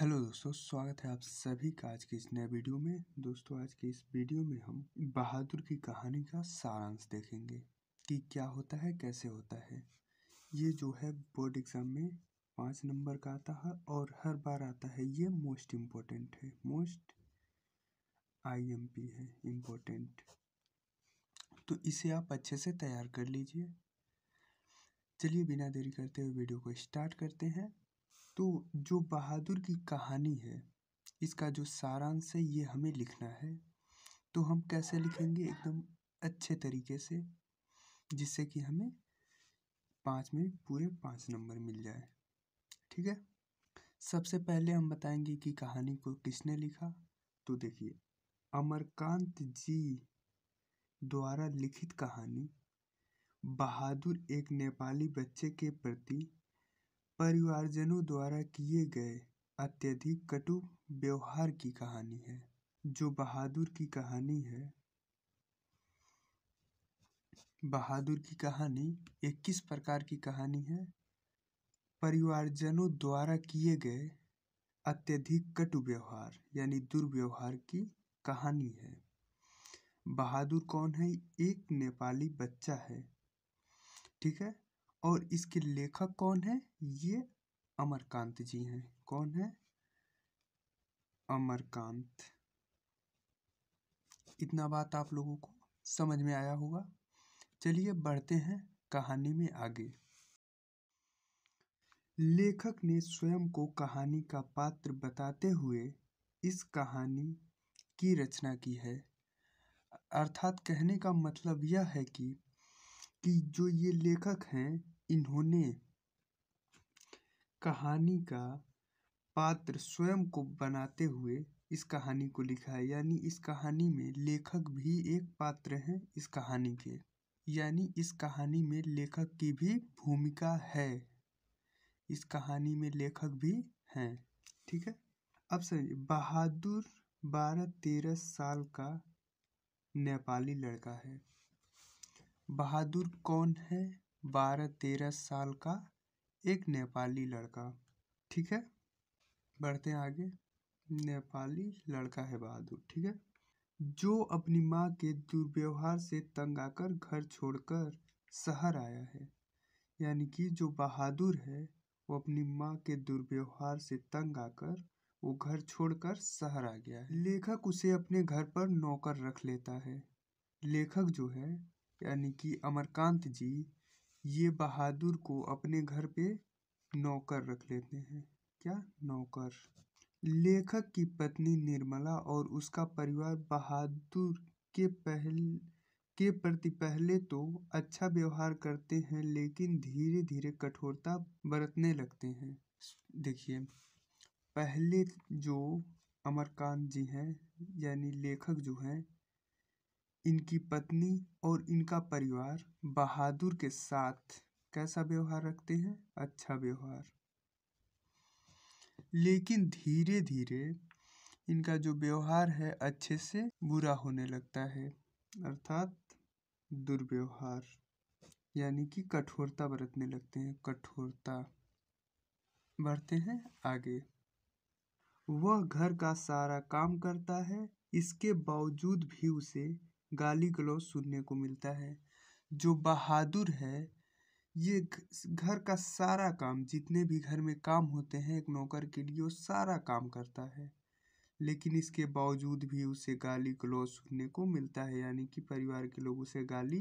hello दोस्तों स्वागत है आप सभी का आज की इस नए वीडियो में दोस्तों आज के इस वीडियो में हम बहादुर की कहानी का सारांश देखेंगे कि क्या होता है कैसे होता है ये जो है बोर्ड एग्ज़ाम में पाँच नंबर का आता है और हर बार आता है ये मोस्ट इम्पोर्टेंट है मोस्ट आईएमपी है इम्पोर्टेंट तो इसे आप अच्छे से तैयार कर लीजिए चलिए बिना देरी करते हुए वीडियो को स्टार्ट करते हैं तो जो बहादुर की कहानी है इसका जो सारांश है ये हमें लिखना है तो हम कैसे लिखेंगे एकदम अच्छे तरीके से जिससे कि हमें पाँच में पूरे पाँच नंबर मिल जाए ठीक है सबसे पहले हम बताएंगे कि कहानी को किसने लिखा तो देखिए अमरकांत जी द्वारा लिखित कहानी बहादुर एक नेपाली बच्चे के प्रति परिवारजनों द्वारा किए गए अत्यधिक कटु व्यवहार की कहानी है जो बहादुर की कहानी है बहादुर की कहानी एक किस प्रकार की कहानी है परिवारजनों द्वारा किए गए अत्यधिक कटु व्यवहार यानी दुर्व्यवहार की कहानी है बहादुर कौन है एक नेपाली बच्चा है ठीक है और इसके लेखक कौन है ये अमरकांत जी हैं कौन है अमरकांत इतना बात आप लोगों को समझ में आया होगा चलिए बढ़ते हैं कहानी में आगे लेखक ने स्वयं को कहानी का पात्र बताते हुए इस कहानी की रचना की है अर्थात कहने का मतलब यह है कि कि जो ये लेखक हैं इन्होंने कहानी का पात्र स्वयं को बनाते हुए इस कहानी को लिखा है यानी इस कहानी में लेखक भी एक पात्र हैं इस कहानी के यानी इस कहानी में लेखक की भी भूमिका है इस कहानी में लेखक भी हैं ठीक है अब समझिए बहादुर बारह तेरह साल का नेपाली लड़का है बहादुर कौन है बारह तेरह साल का एक नेपाली लड़का ठीक है बढ़ते हैं आगे नेपाली लड़का है बहादुर ठीक है जो अपनी माँ के दुर्व्यवहार से तंग आकर घर छोड़कर शहर आया है यानी कि जो बहादुर है वो अपनी माँ के दुर्व्यवहार से तंग आकर वो घर छोड़कर शहर आ गया है लेखक उसे अपने घर पर नौकर रख लेता है लेखक जो है यानी कि अमरकांत जी ये बहादुर को अपने घर पे नौकर रख लेते हैं क्या नौकर लेखक की पत्नी निर्मला और उसका परिवार बहादुर के पहल के प्रति पहले तो अच्छा व्यवहार करते हैं लेकिन धीरे धीरे कठोरता बरतने लगते हैं देखिए पहले जो अमरकांत जी हैं यानी लेखक जो हैं इनकी पत्नी और इनका परिवार बहादुर के साथ कैसा व्यवहार रखते हैं अच्छा व्यवहार लेकिन धीरे धीरे इनका जो व्यवहार है अच्छे से बुरा होने लगता है अर्थात दुर्व्यवहार यानी कि कठोरता बरतने लगते हैं कठोरता बढ़ते हैं आगे वह घर का सारा काम करता है इसके बावजूद भी उसे गाली गलौज सुनने को मिलता है जो बहादुर है ये घर का सारा काम जितने भी घर में काम होते हैं एक नौकर के लिए वो सारा काम करता है लेकिन इसके बावजूद भी उसे गाली गलौज सुनने को मिलता है यानी कि परिवार के लोग उसे गाली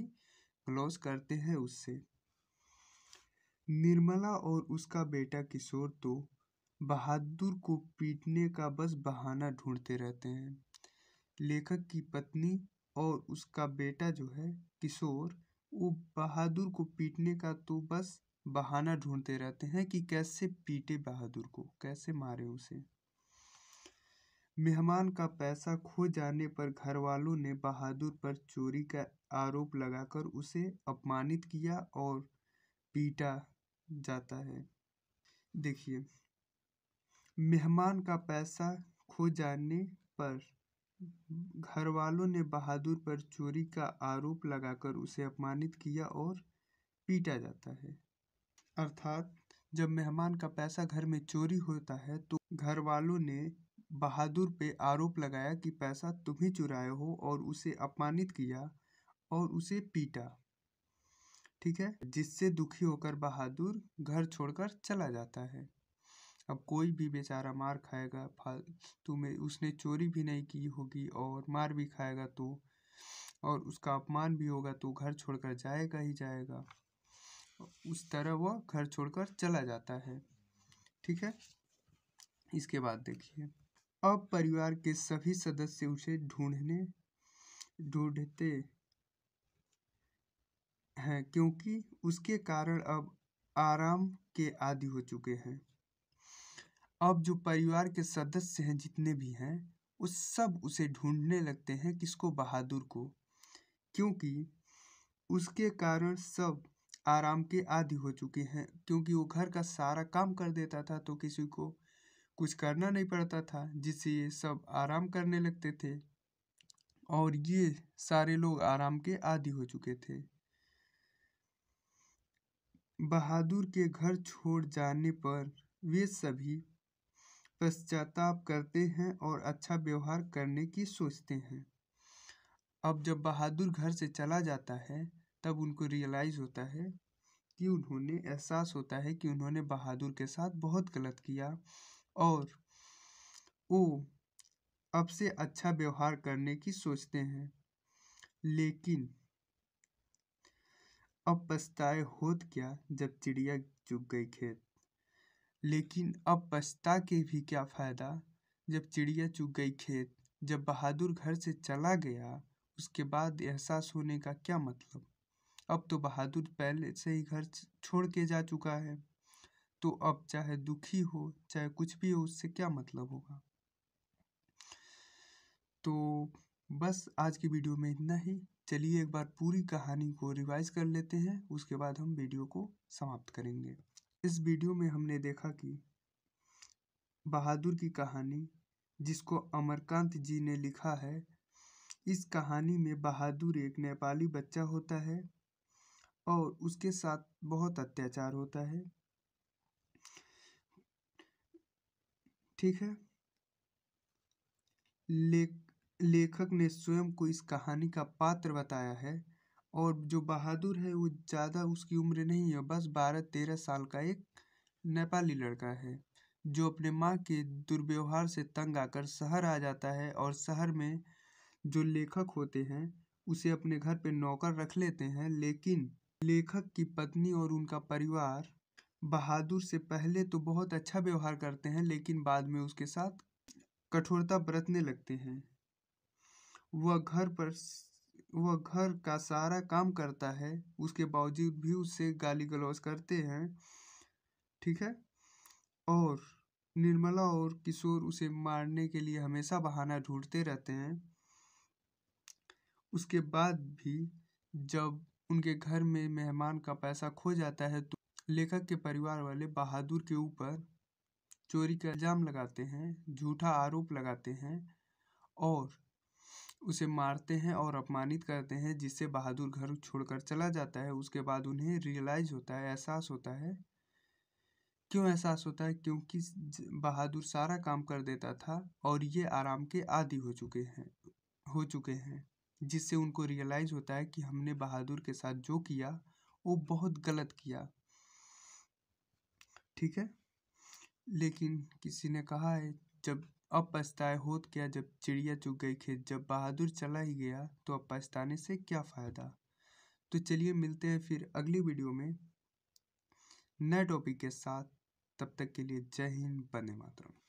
गलौज करते हैं उससे निर्मला और उसका बेटा किशोर तो बहादुर को पीटने का बस बहाना ढूंढते रहते हैं लेखक की पत्नी और उसका बेटा जो है किशोर वो बहादुर को पीटने का तो बस बहाना ढूंढते रहते हैं कि कैसे पीटे बहादुर को कैसे मारे उसे मेहमान का पैसा खो जाने पर घर वालों ने बहादुर पर चोरी का आरोप लगाकर उसे अपमानित किया और पीटा जाता है देखिए मेहमान का पैसा खो जाने पर घरवालों ने बहादुर पर चोरी का आरोप लगाकर उसे अपमानित किया और पीटा जाता है अर्थात जब मेहमान का पैसा घर में चोरी होता है तो घर वालों ने बहादुर पे आरोप लगाया कि पैसा तुम्हें चुराए हो और उसे अपमानित किया और उसे पीटा ठीक है जिससे दुखी होकर बहादुर घर छोड़कर चला जाता है अब कोई भी बेचारा मार खाएगा फल तुम्हें उसने चोरी भी नहीं की होगी और मार भी खाएगा तो और उसका अपमान भी होगा तो घर छोड़कर जाएगा ही जाएगा उस तरह वह घर छोड़कर चला जाता है ठीक है इसके बाद देखिए अब परिवार के सभी सदस्य उसे ढूंढने ढूंढते हैं क्योंकि उसके कारण अब आराम के आदि हो चुके हैं अब जो परिवार के सदस्य हैं जितने भी हैं वो सब उसे ढूंढने लगते हैं किसको बहादुर को क्योंकि उसके कारण सब आराम के आदि हो चुके हैं क्योंकि वो घर का सारा काम कर देता था तो किसी को कुछ करना नहीं पड़ता था जिससे ये सब आराम करने लगते थे और ये सारे लोग आराम के आदि हो चुके थे बहादुर के घर छोड़ जाने पर वे सभी पश्चाताप करते हैं और अच्छा व्यवहार करने की सोचते हैं अब जब बहादुर घर से चला जाता है तब उनको रियलाइज होता है कि उन्होंने एहसास होता है कि उन्होंने बहादुर के साथ बहुत गलत किया और वो अब से अच्छा व्यवहार करने की सोचते हैं लेकिन अब पछताए होत क्या जब चिड़िया चुग गई खेत लेकिन अब पछता के भी क्या फायदा जब चिड़िया चुग गई खेत जब बहादुर घर से चला गया उसके बाद एहसास होने का क्या मतलब अब तो बहादुर पहले से ही घर छोड़ के जा चुका है तो अब चाहे दुखी हो चाहे कुछ भी हो उससे क्या मतलब होगा तो बस आज की वीडियो में इतना ही चलिए एक बार पूरी कहानी को रिवाइज कर लेते हैं उसके बाद हम वीडियो को समाप्त करेंगे इस वीडियो में हमने देखा कि बहादुर की कहानी जिसको अमरकांत जी ने लिखा है इस कहानी में बहादुर एक नेपाली बच्चा होता है और उसके साथ बहुत अत्याचार होता है ठीक है ले, लेखक ने स्वयं को इस कहानी का पात्र बताया है और जो बहादुर है वो ज़्यादा उसकी उम्र नहीं है बस बारह तेरह साल का एक नेपाली लड़का है जो अपने माँ के दुर्व्यवहार से तंग आकर शहर आ जाता है और शहर में जो लेखक होते हैं उसे अपने घर पे नौकर रख लेते हैं लेकिन लेखक की पत्नी और उनका परिवार बहादुर से पहले तो बहुत अच्छा व्यवहार करते हैं लेकिन बाद में उसके साथ कठोरता बरतने लगते हैं वह घर पर वह घर का सारा काम करता है उसके बावजूद भी उससे गाली गलौज करते हैं ठीक है और निर्मला और किशोर उसे मारने के लिए हमेशा बहाना ढूंढते रहते हैं उसके बाद भी जब उनके घर में मेहमान का पैसा खो जाता है तो लेखक के परिवार वाले बहादुर के ऊपर चोरी का इल्ज़ाम लगाते हैं झूठा आरोप लगाते हैं और उसे मारते हैं और अपमानित करते हैं जिससे बहादुर घर छोड़कर चला जाता है उसके बाद उन्हें रियलाइज़ होता है एहसास होता है क्यों एहसास होता है क्योंकि बहादुर सारा काम कर देता था और ये आराम के आदि हो चुके हैं हो चुके हैं जिससे उनको रियलाइज़ होता है कि हमने बहादुर के साथ जो किया वो बहुत गलत किया ठीक है लेकिन किसी ने कहा है जब अब पछताए होत क्या जब चिड़िया चुग गई खेत जब बहादुर चला ही गया तो अब पछताने से क्या फ़ायदा तो चलिए मिलते हैं फिर अगली वीडियो में नए टॉपिक के साथ तब तक के लिए जय हिंद बने मातरम